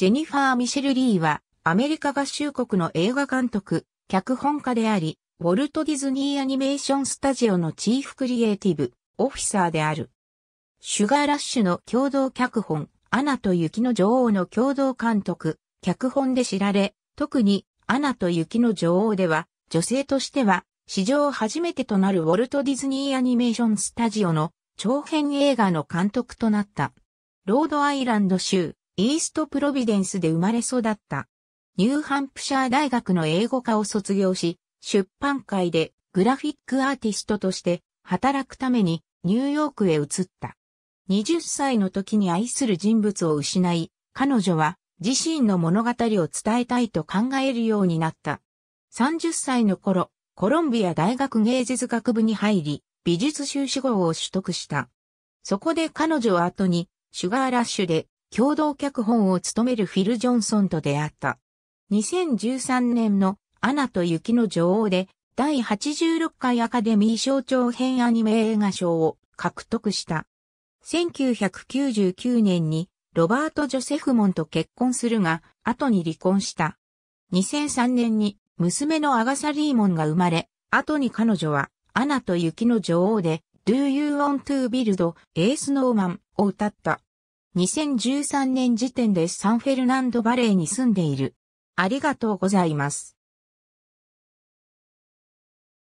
ジェニファー・ミシェル・リーは、アメリカ合衆国の映画監督、脚本家であり、ウォルト・ディズニー・アニメーション・スタジオのチーフ・クリエイティブ、オフィサーである。シュガー・ラッシュの共同脚本、アナと雪の女王の共同監督、脚本で知られ、特に、アナと雪の女王では、女性としては、史上初めてとなるウォルト・ディズニー・アニメーション・スタジオの長編映画の監督となった。ロードアイランド州、イーストプロビデンスで生まれ育った。ニューハンプシャー大学の英語科を卒業し、出版界でグラフィックアーティストとして働くためにニューヨークへ移った。20歳の時に愛する人物を失い、彼女は自身の物語を伝えたいと考えるようになった。30歳の頃、コロンビア大学芸術学部に入り、美術修士号を取得した。そこで彼女は後に、シュガーラッシュで共同脚本を務めるフィル・ジョンソンと出会った。2013年のアナと雪の女王で第86回アカデミー賞長編アニメ映画賞を獲得した。1999年にロバート・ジョセフモンと結婚するが、後に離婚した。2003年に娘のアガサ・リーモンが生まれ、後に彼女はアナと雪の女王で Do You Want to Build Ace Snowman を歌った。2013年時点でサンフェルナンドバレーに住んでいる。ありがとうございます。